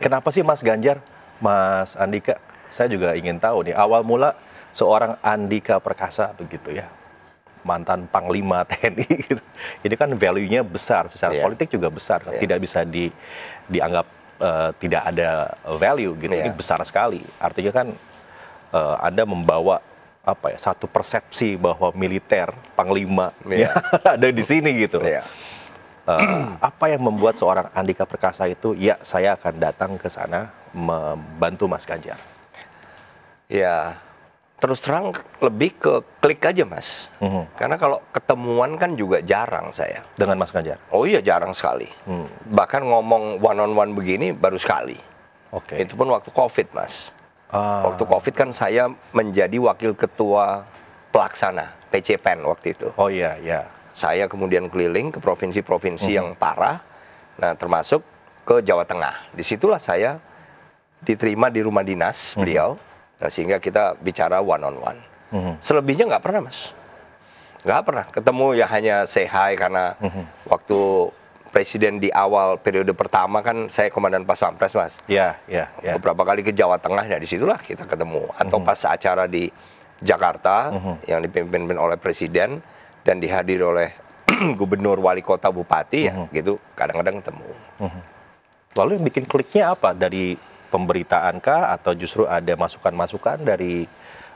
Kenapa sih Mas Ganjar, Mas Andika? Saya juga ingin tahu nih awal mula seorang Andika Perkasa begitu ya mantan panglima TNI gitu. Ini kan value-nya besar secara yeah. politik juga besar yeah. tidak bisa di dianggap uh, tidak ada value gitu. Yeah. Ini iya. besar sekali. Artinya kan uh, Anda membawa apa ya satu persepsi bahwa militer panglima yeah. ada di sini gitu. Yeah. Eh, apa yang membuat seorang Andika Perkasa itu ya saya akan datang ke sana membantu Mas Ganjar? Ya terus terang lebih ke klik aja mas, mm -hmm. karena kalau ketemuan kan juga jarang saya dengan Mas Ganjar. Oh iya jarang sekali, mm. bahkan ngomong one on one begini baru sekali. Oke. Okay. Itu pun waktu COVID mas. Ah. Waktu COVID kan saya menjadi wakil ketua pelaksana PCPEN waktu itu. Oh iya iya saya kemudian keliling ke provinsi-provinsi hmm. yang mhm. parah, nah termasuk ke Jawa Tengah. Disitulah saya diterima di rumah dinas hmm. beliau, nah, sehingga kita bicara one on one. Hmm. Selebihnya nggak pernah mas, nggak pernah ketemu ya hanya sehai hi karena hmm. waktu presiden di awal periode pertama kan saya komandan pas pampres mas. Iya, iya. Yeah, ya. Beberapa kali ke Jawa Tengah, nah disitulah kita ketemu. Atau -hmm. pas acara di Jakarta -hmm. yang dipimpin oleh presiden dan dihadiri oleh gubernur, wali kota, bupati ya mm -hmm. gitu kadang-kadang ketemu. Mm -hmm. Lalu yang bikin kliknya apa dari pemberitaan kah atau justru ada masukan-masukan dari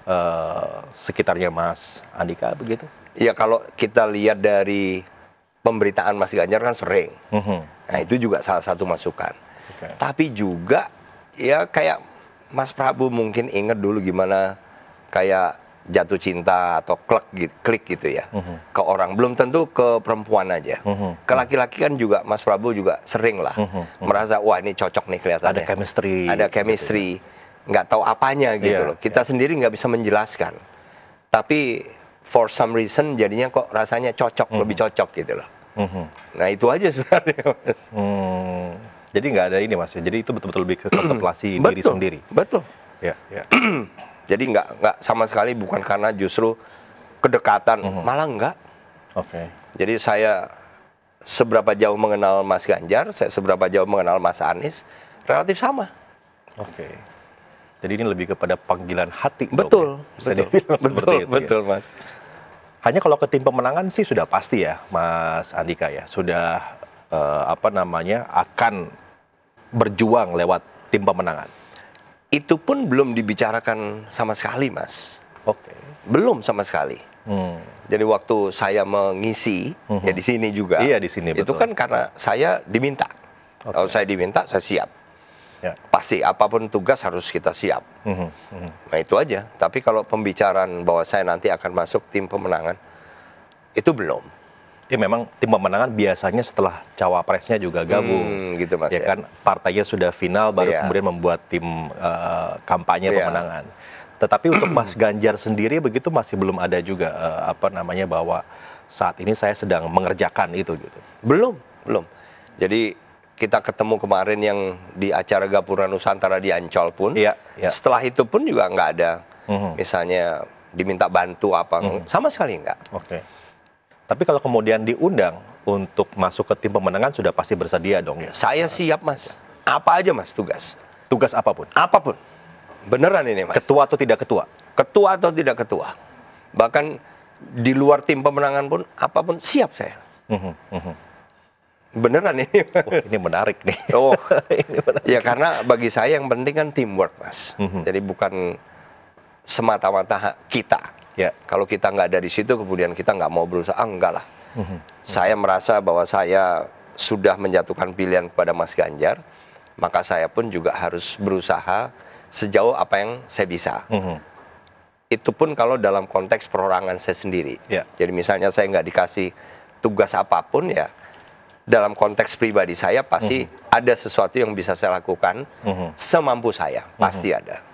uh, sekitarnya Mas Andika begitu? Ya kalau kita lihat dari pemberitaan Mas Ganjar kan sering. Mm -hmm. Nah itu juga salah satu masukan. Okay. Tapi juga ya kayak Mas Prabu mungkin inget dulu gimana kayak jatuh cinta atau klik gitu, klik gitu ya uhum. ke orang belum tentu ke perempuan aja uhum. ke laki-laki kan juga Mas Prabowo juga sering lah uhum. Mhm. merasa wah ini cocok nih kelihatannya ada chemistry ada gitu ya. chemistry gitu nggak tahu apanya gitu yeah, loh kita yeah. sendiri nggak bisa menjelaskan tapi for some reason jadinya kok rasanya cocok mhm. lebih cocok gitu loh mhm. nah itu aja sebenarnya mas. Hmm. jadi nggak ada ini mas ya. jadi itu betul-betul lebih ke kontemplasi diri sendiri betul ya, ya. Jadi nggak nggak sama sekali bukan karena justru kedekatan, mm -hmm. malah nggak. Oke. Okay. Jadi saya seberapa jauh mengenal Mas Ganjar, saya seberapa jauh mengenal Mas Anies, relatif sama. Oke. Okay. Jadi ini lebih kepada panggilan hati. Betul, dong, ya? betul, betul, itu, ya. betul, ya. mas. Hanya kalau ke tim pemenangan sih sudah pasti ya, Mas Andika ya, sudah uh, apa namanya akan berjuang lewat tim pemenangan itu pun belum dibicarakan sama sekali, Mas. Oke. Okay. Belum sama sekali. Hmm. Jadi waktu saya mengisi hmm. ya di sini juga. Iya di sini. Betul. Itu kan karena saya diminta. Okay. Kalau saya diminta, saya siap. Ya. Pasti apapun tugas harus kita siap. Hmm, hmm. Hmm. Nah itu aja. Tapi kalau pembicaraan bahwa saya nanti akan masuk tim pemenangan itu belum ya memang tim pemenangan biasanya setelah cawapresnya juga gabung hmm, gitu mas ya, ya kan partainya sudah final baru yeah. kemudian membuat tim uh, kampanye yeah. pemenangan tetapi untuk Mas Ganjar sendiri begitu masih belum ada juga uh, apa namanya bahwa saat ini saya sedang mengerjakan itu gitu. Belum, belum. Jadi kita ketemu kemarin yang di acara Gapura Nusantara di Ancol pun, ya, yeah. setelah itu pun juga nggak ada, mm -hmm. misalnya diminta bantu apa, mm -hmm. sama sekali nggak. Okay. Tapi kalau kemudian diundang untuk masuk ke tim pemenangan sudah pasti bersedia dong ya? Saya siap mas. Apa aja mas tugas? Tugas apapun. Apapun. Beneran ini mas. Ketua atau tidak ketua? Ketua atau tidak ketua. Bahkan di luar tim pemenangan pun apapun siap saya. Mhm, mhm. Beneran ini. Oh, ini menarik nih. Oh, ini menarik. ya karena bagi saya yang penting kan teamwork mas. Mhm. Jadi bukan semata-mata kita Ya. Kalau kita nggak ada di situ, kemudian kita nggak mau berusaha, ah, enggak lah. Mm -hmm. Saya merasa bahwa saya sudah menjatuhkan pilihan kepada Mas Ganjar, maka saya pun juga harus berusaha sejauh apa yang saya bisa. Mm -hmm. Itu pun kalau dalam konteks perorangan saya sendiri. Ya. Jadi misalnya saya nggak dikasih tugas apapun ya, dalam konteks pribadi saya pasti mm -hmm. ada sesuatu yang bisa saya lakukan mm -hmm. semampu saya, pasti mm -hmm. ada.